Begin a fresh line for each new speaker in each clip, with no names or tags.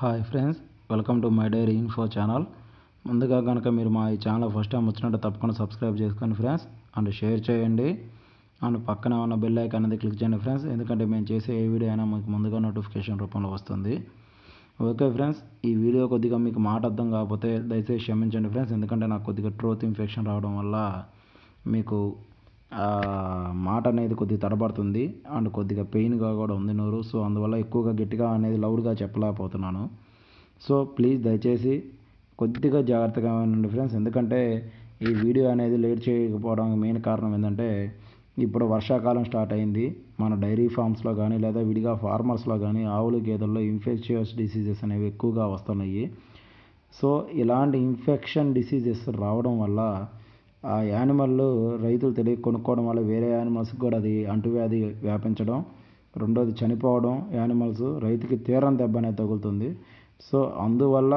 hi friends welcome to my diary info channel ముందుగా కనుక మీరు మా ఈ ఛానల్ ఫస్ట్ టైం వచ్చినట్టు తప్పకుండా సబ్స్క్రైబ్ చేసుకోండి ఫ్రెండ్స్ అండ్ షేర్ చేయండి అండ్ పక్కన ఉన్న బెల్ ఐకాన్ అనేది క్లిక్ చేయండి ఫ్రెండ్స్ ఎందుకంటే మేము చేసే ఏ వీడియో అయినా మీకు ముందుగా నోటిఫికేషన్ రూపంలో వస్తుంది ఓకే ఫ్రెండ్స్ ఈ వీడియో కొద్దిగా మీకు మాట అర్థం కాకపోతే దయచేసి క్షమించండి ఫ్రెండ్స్ ఎందుకంటే నాకు కొద్దిగా ట్రోత్ ఇన్ఫెక్షన్ రావడం వల్ల మీకు మాట అనేది కొద్దిగా తడబడుతుంది అండ్ కొద్దిగా పెయిన్గా కూడా ఉంది నోరు సో అందువల్ల ఎక్కువగా గట్టిగా అనేది లౌడ్గా చెప్పలేకపోతున్నాను సో ప్లీజ్ దయచేసి కొద్దిగా జాగ్రత్తగా ఉండండి ఫ్రెండ్స్ ఎందుకంటే ఈ వీడియో అనేది లేట్ చేయకపోవడం మెయిన్ కారణం ఏంటంటే ఇప్పుడు వర్షాకాలం స్టార్ట్ అయింది మన డైరీ ఫార్మ్స్లో కానీ లేదా విడిగా ఫార్మర్స్లో కానీ ఆవులు గేదెల్లో ఇన్ఫెక్షియస్ డిసీజెస్ అనేవి ఎక్కువగా వస్తున్నాయి సో ఇలాంటి ఇన్ఫెక్షన్ డిసీజెస్ రావడం వల్ల ఆ యానిమల్లు రైతులు తెలియ కొనుక్కోవడం వల్ల వేరే యానిమల్స్కి కూడా అది అంటువ్యాధి వ్యాపించడం రెండోది చనిపోవడం యానిమల్స్ రైతుకి తీరం దెబ్బ అనేది తగులుతుంది సో అందువల్ల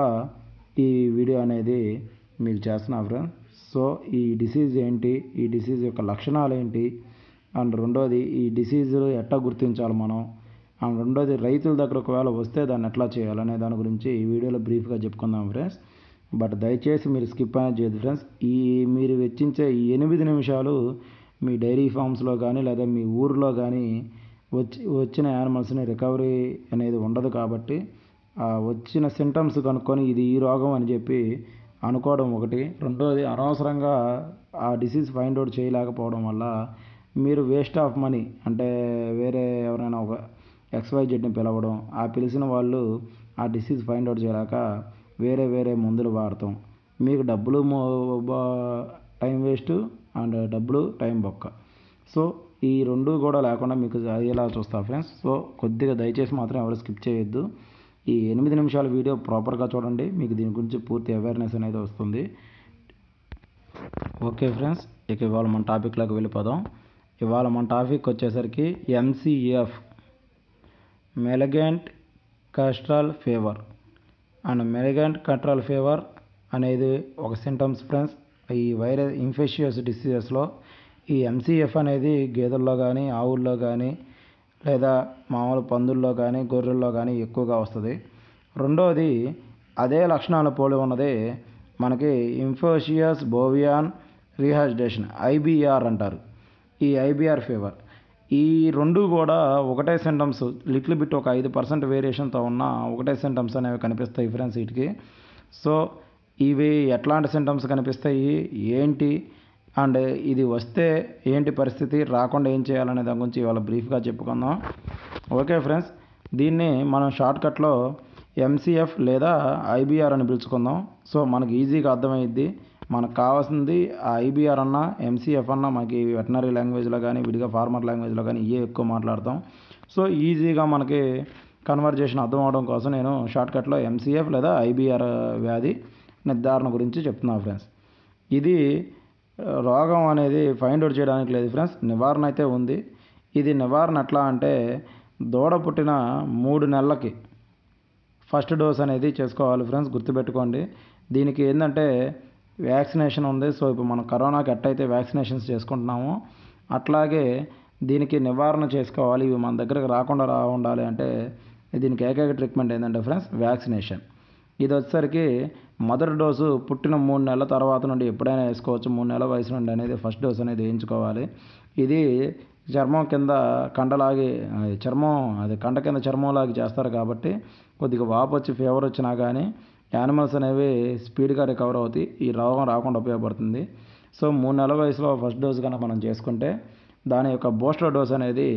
ఈ వీడియో అనేది మీకు చేస్తున్నా ఫ్రెండ్ సో ఈ డిసీజ్ ఏంటి ఈ డిసీజ్ యొక్క లక్షణాలు ఏంటి అండ్ రెండోది ఈ డిసీజులు ఎట్లా గుర్తించాలి మనం అండ్ రెండోది రైతుల దగ్గర ఒకవేళ వస్తే దాన్ని ఎట్లా చేయాలనే దాని గురించి ఈ వీడియోలో బ్రీఫ్గా చెప్పుకుందాం ఫ్రెండ్స్ బట్ దయచేసి మీరు స్కిప్ అనేది చేయొద్దు ఫ్రెండ్స్ ఈ మీరు వెచ్చించే ఈ ఎనిమిది నిమిషాలు మీ డైరీ ఫామ్స్లో కానీ లేదా మీ ఊరిలో కానీ వచ్చి వచ్చిన యానిమల్స్ని రికవరీ అనేది ఉండదు కాబట్టి ఆ వచ్చిన సింటమ్స్ కనుక్కొని ఇది ఈ రోగం అని చెప్పి అనుకోవడం ఒకటి రెండోది అనవసరంగా ఆ డిసీజ్ ఫైండ్ అవుట్ చేయలేకపోవడం వల్ల మీరు వేస్ట్ ఆఫ్ మనీ అంటే వేరే ఎవరైనా ఒక ఎక్స్వైజెడ్ని పిలవడం ఆ పిలిచిన వాళ్ళు ఆ డిసీజ్ ఫైండ్ అవుట్ చేయలేక వేరే వేరే మందులు వాడతాం మీకు డబ్బులు టైం వేస్ట్ అండ్ డబ్బులు టైం బొక్క సో ఈ రెండు కూడా లేకుండా మీకు అయ్యేలా చూస్తా ఫ్రెండ్స్ సో కొద్దిగా దయచేసి మాత్రం ఎవరు స్కిప్ చేయొద్దు ఈ ఎనిమిది నిమిషాల వీడియో ప్రాపర్గా చూడండి మీకు దీని గురించి పూర్తి అవేర్నెస్ అనేది వస్తుంది ఓకే ఫ్రెండ్స్ ఇక ఇవాళ మన టాపిక్లోకి వెళ్ళిపోదాం ఇవాళ మన టాపిక్ వచ్చేసరికి MCF malignant catarrhal fever and malignant control fever అనేది ఒక సింటమ్స్ ఫ్రెండ్స్ ఈ వైరస్ ఇన్ఫెషియస్ డిసీజెస్లో ఈ ఎంసీఎఫ్ అనేది గేదెల్లో కానీ ఆవుల్లో కానీ లేదా మామూలు పందుల్లో కానీ గొర్రెల్లో కానీ ఎక్కువగా వస్తుంది రెండవది అదే లక్షణాలు పోలి ఉన్నది మనకి ఇన్ఫోషియస్ బోవియాన్ రీహాజిటేషన్ ఐబీఆర్ అంటారు ఈ ఐబీఆర్ ఫీవర్ ఈ రెండు కూడా ఒకటే సెంటమ్స్ లిటిల్ బిట్ ఒక ఐదు పర్సెంట్ వేరియేషన్తో ఉన్న ఒకటే సెంటమ్స్ అనేవి కనిపిస్తాయి ఫ్రెండ్స్ వీటికి సో ఇవి ఎట్లాంటి సెంటమ్స్ కనిపిస్తాయి ఏంటి అండ్ ఇది వస్తే ఏంటి పరిస్థితి రాకుండా ఏం చేయాలనే దాని గురించి ఇవాళ బ్రీఫ్గా చెప్పుకుందాం ఓకే ఫ్రెండ్స్ దీన్ని మనం షార్ట్కట్లో ఎంసీఎఫ్ లేదా ఐబీఆర్ అని పిలుచుకుందాం సో మనకి ఈజీగా అర్థమైద్ది మనకు కావాల్సింది ఆ ఐబీఆర్ అన్న ఎంసీఎఫ్ అన్న మనకి వెటనరీ లాంగ్వేజ్లో కానీ విడిగా ఫార్మర్ లాంగ్వేజ్లో కానీ ఇవే ఎక్కువ మాట్లాడతాం సో ఈజీగా మనకి కన్వర్జేషన్ అర్థం అవడం కోసం నేను షార్ట్కట్లో ఎంసీఎఫ్ లేదా ఐబీఆర్ వ్యాధి నిర్ధారణ గురించి చెప్తున్నాను ఫ్రెండ్స్ ఇది రోగం అనేది ఫైండ్ అవుట్ చేయడానికి లేదు ఫ్రెండ్స్ నివారణ అయితే ఉంది ఇది నివారణ ఎట్లా అంటే దూడ పుట్టిన మూడు నెలలకి ఫస్ట్ డోస్ అనేది చేసుకోవాలి ఫ్రెండ్స్ గుర్తుపెట్టుకోండి దీనికి ఏంటంటే వ్యాక్సినేషన్ ఉంది సో ఇప్పుడు మనం కరోనాకి ఎట్టయితే వ్యాక్సినేషన్స్ చేసుకుంటున్నామో అట్లాగే దీనికి నివారణ చేసుకోవాలి ఇవి మన దగ్గరకు రాకుండా రా ఉండాలి అంటే దీనికి ఏకైక ట్రీట్మెంట్ ఏంటంటే ఫ్రెండ్స్ వ్యాక్సినేషన్ ఇది వచ్చేసరికి మొదటి డోసు పుట్టిన మూడు నెలల తర్వాత నుండి ఎప్పుడైనా వేసుకోవచ్చు మూడు నెలల వయసు నుండి అనేది ఫస్ట్ డోస్ అనేది వేయించుకోవాలి ఇది చర్మం కింద కండలాగి చర్మం అది కండ కింద చర్మంలాగి చేస్తారు కాబట్టి కొద్దిగా వాపు వచ్చి ఫీవర్ వచ్చినా కానీ యానిమల్స్ అనేవి స్పీడ్గా రికవర్ అవుతాయి ఈ రోగం రాకుండా ఉపయోగపడుతుంది సో మూడు నెలల వయసులో ఫస్ట్ డోస్ కనుక మనం చేసుకుంటే దాని యొక్క బూస్టర్ డోస్ అనేది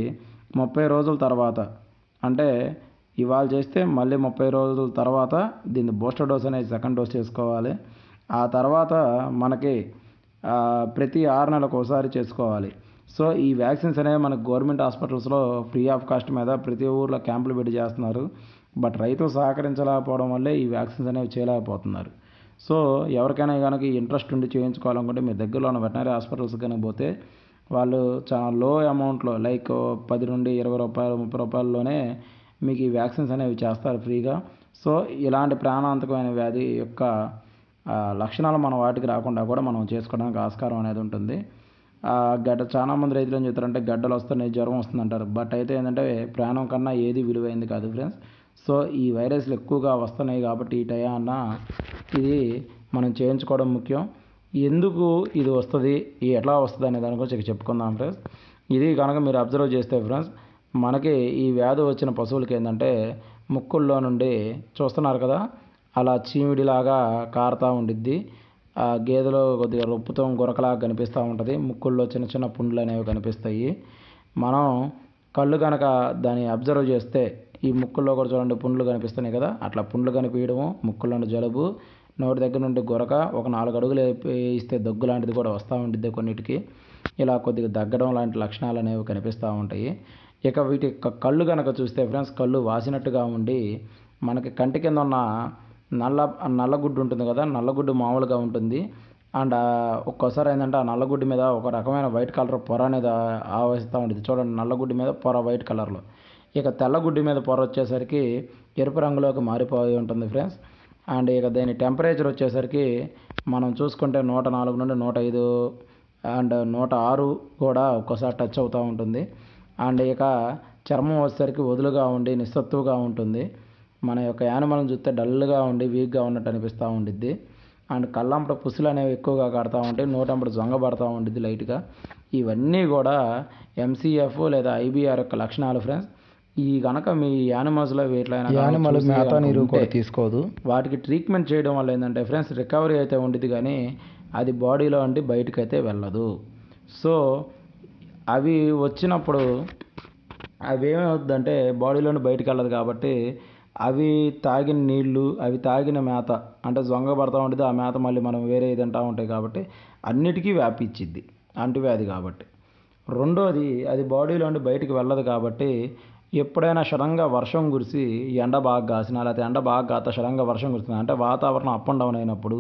ముప్పై రోజుల తర్వాత అంటే ఇవాళ చేస్తే మళ్ళీ ముప్పై రోజుల తర్వాత దీన్ని బూస్టర్ డోస్ అనేది సెకండ్ డోస్ చేసుకోవాలి ఆ తర్వాత మనకి ప్రతి ఆరు నెలలకు ఒకసారి చేసుకోవాలి సో ఈ వ్యాక్సిన్స్ అనేవి మనకు గవర్నమెంట్ హాస్పిటల్స్లో ఫ్రీ ఆఫ్ కాస్ట్ మీద ప్రతి ఊర్లో క్యాంపులు పెట్టి చేస్తున్నారు బట్ రైతులు సహకరించలేకపోవడం వల్లే ఈ వ్యాక్సిన్స్ అనేవి చేయలేకపోతున్నారు సో ఎవరికైనా కనుక ఇంట్రెస్ట్ ఉండి చేయించుకోవాలనుకుంటే మీ దగ్గరలో ఉన్న వెటనరీ హాస్పిటల్స్ కనుక పోతే వాళ్ళు చాలా లో అమౌంట్లో లైక్ పది నుండి ఇరవై రూపాయలు ముప్పై రూపాయల్లోనే మీకు ఈ వ్యాక్సిన్స్ అనేవి చేస్తారు ఫ్రీగా సో ఇలాంటి ప్రాణాంతకమైన వ్యాధి యొక్క లక్షణాలు మనం వాటికి రాకుండా కూడా మనం చేసుకోవడానికి ఆస్కారం అనేది ఉంటుంది గడ్డ చాలామంది రైతులు ఏం చెప్తారంటే గడ్డలు వస్తున్నాయి జ్వరం వస్తుందంటారు బట్ అయితే ఏంటంటే ప్రాణం కన్నా ఏది విలువైంది కాదు ఫ్రెండ్స్ సో ఈ వైరస్లు ఎక్కువగా వస్తున్నాయి కాబట్టి ఈ టయాన ఇది మనం చేయించుకోవడం ముఖ్యం ఎందుకు ఇది వస్తుంది ఎట్లా వస్తుంది అనే దాని గురించి చెప్పుకుందాం ఫ్రెండ్స్ ఇది కనుక మీరు అబ్జర్వ్ చేస్తే ఫ్రెండ్స్ మనకి ఈ వ్యాధి వచ్చిన పశువులకి ఏంటంటే ముక్కుల్లో నుండి చూస్తున్నారు కదా అలా చీమిడిలాగా కారుతూ ఉండిద్ది ఆ గేదెలో కొద్దిగా రొప్పుతో గురకలాగా కనిపిస్తూ ఉంటుంది ముక్కుల్లో చిన్న చిన్న పుండ్లు అనేవి కనిపిస్తాయి మనం కళ్ళు కనుక దాన్ని అబ్జర్వ్ చేస్తే ఈ ముక్కుల్లో కూడా చూడండి పుండ్లు కనిపిస్తున్నాయి కదా అట్లా పుండ్లు కనిపించడము ముక్కుల్లో జలుబు నోటి దగ్గర నుండి గొరక ఒక నాలుగు అడుగులు ఇస్తే దగ్గు లాంటిది కూడా వస్తూ ఉంటుంది కొన్నిటికి ఇలా కొద్దిగా దగ్గడం లాంటి లక్షణాలు అనేవి కనిపిస్తూ ఉంటాయి ఇక వీటి కళ్ళు కనుక చూస్తే ఫ్రెండ్స్ కళ్ళు వాసినట్టుగా ఉండి మనకి కంటి కింద ఉన్న నల్ల నల్లగుడ్డు ఉంటుంది కదా నల్లగుడ్డు మామూలుగా ఉంటుంది అండ్ ఒక్కోసారి ఏంటంటే ఆ నల్లగుడ్డు మీద ఒక రకమైన వైట్ కలర్ పొర అనేది ఆవేశిస్తూ ఉంటుంది చూడండి నల్లగుడ్డు మీద పొర వైట్ కలర్లో ఇక గుడ్డి మీద పొర వచ్చేసరికి ఎరుపు రంగులోకి మారిపోయి ఉంటుంది ఫ్రెండ్స్ అండ్ ఇక దీని టెంపరేచర్ వచ్చేసరికి మనం చూసుకుంటే నూట నాలుగు నుండి నూట ఐదు అండ్ నూట ఆరు కూడా ఒక్కోసారి టచ్ అవుతూ ఉంటుంది అండ్ ఇక చర్మం వచ్చేసరికి వదులుగా ఉండి నిస్సత్తుగా ఉంటుంది మన యొక్క యానిమల్ని చూస్తే డల్గా ఉండి వీక్గా ఉన్నట్టు అనిపిస్తూ ఉండిద్ది అండ్ కళ్ళంపట పుసులు అనేవి ఎక్కువగా కడతా ఉంటాయి నోటంపట జొంగ పడతా ఉంటుంది లైట్గా ఇవన్నీ కూడా ఎంసీఎఫ్ లేదా ఐబీఆర్ యొక్క లక్షణాలు ఫ్రెండ్స్ ఈ గనక మీ యానిమల్స్ లో యానిమల్ మేత కూడా తీసుకోదు వాటికి ట్రీట్మెంట్ చేయడం వల్ల ఏంటంటే ఫ్రెండ్స్ రికవరీ అయితే ఉండేది కానీ అది బాడీలో అంటే బయటకు అయితే వెళ్ళదు సో అవి వచ్చినప్పుడు అవి ఏమవుతుందంటే బాడీలో బయటకు వెళ్ళదు కాబట్టి అవి తాగిన నీళ్లు అవి తాగిన మేత అంటే జొంగ పడతా ఉంటుంది ఆ మేత మళ్ళీ మనం వేరే ఇది ఉంటాయి కాబట్టి అన్నిటికీ వ్యాపించిద్ది అంటువ్యాధి కాబట్టి రెండోది అది బాడీలో నుండి వెళ్ళదు కాబట్టి ఎప్పుడైనా సడన్గా వర్షం కురిసి ఎండ బాగా కాసినా లేకపోతే ఎండ బాగా కాత సడన్గా వర్షం కురిసిన అంటే వాతావరణం అప్ అండ్ డౌన్ అయినప్పుడు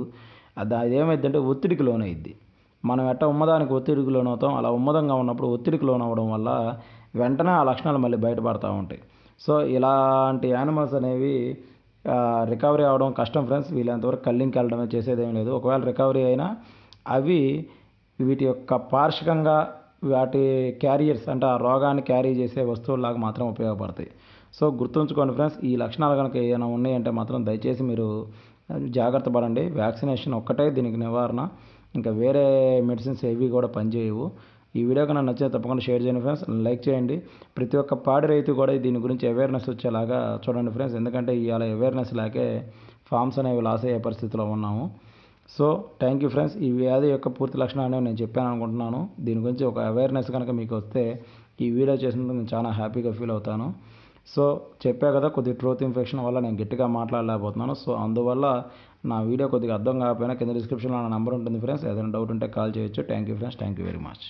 అది ఏమైద్దంటే ఒత్తిడికి లోనైద్ది మనం ఎట్ట ఉమ్మదానికి ఒత్తిడికి లోనవుతాం అలా ఉమ్మదంగా ఉన్నప్పుడు ఒత్తిడికి లోనవ్వడం వల్ల వెంటనే ఆ లక్షణాలు మళ్ళీ బయటపడతా ఉంటాయి సో ఇలాంటి యానిమల్స్ అనేవి రికవరీ అవడం కష్టం ఫ్రెండ్స్ వీళ్ళంతవరకు కల్లింగ్కి వెళ్ళడమే చేసేదేం లేదు ఒకవేళ రికవరీ అయినా అవి వీటి యొక్క పార్షికంగా వాటి క్యారియర్స్ అంటే ఆ రోగాన్ని క్యారీ చేసే వస్తువుల్లాగా మాత్రం ఉపయోగపడతాయి సో గుర్తుంచుకోండి ఫ్రెండ్స్ ఈ లక్షణాలు కనుక ఏమైనా ఉన్నాయంటే మాత్రం దయచేసి మీరు జాగ్రత్త పడండి వ్యాక్సినేషన్ ఒక్కటే దీనికి నివారణ ఇంకా వేరే మెడిసిన్స్ ఏవి కూడా పనిచేయవు ఈ వీడియో కన్నా నచ్చిన తప్పకుండా షేర్ చేయండి ఫ్రెండ్స్ లైక్ చేయండి ప్రతి ఒక్క పాడి రైతు కూడా దీని గురించి అవేర్నెస్ వచ్చేలాగా చూడండి ఫ్రెండ్స్ ఎందుకంటే ఇవాళ అవేర్నెస్ లేకే ఫామ్స్ అనేవి లాస్ అయ్యే పరిస్థితిలో ఉన్నాము సో థ్యాంక్ యూ ఫ్రెండ్స్ ఈ వ్యాధి యొక్క పూర్తి లక్షణాన్ని నేను చెప్పాను అనుకుంటున్నాను దీని గురించి ఒక అవేర్నెస్ కనుక మీకు వస్తే ఈ వీడియో చేసినందుకు నేను చాలా హ్యాపీగా ఫీల్ అవుతాను సో చెప్పా కదా కొద్దిగా ట్రోత్ ఇన్ఫెక్షన్ వల్ల నేను గట్టిగా మాట్లాడలేకపోతున్నాను సో అందువల్ల నా వీడియో కొద్దిగా అర్థం కాకపోయినా కింద డిస్క్రిప్షన్లో నా నెంబర్ ఉంటుంది ఫ్రెండ్స్ ఏదైనా డౌట్ ఉంటే కాల్ చేయొచ్చు thank you friends thank you very much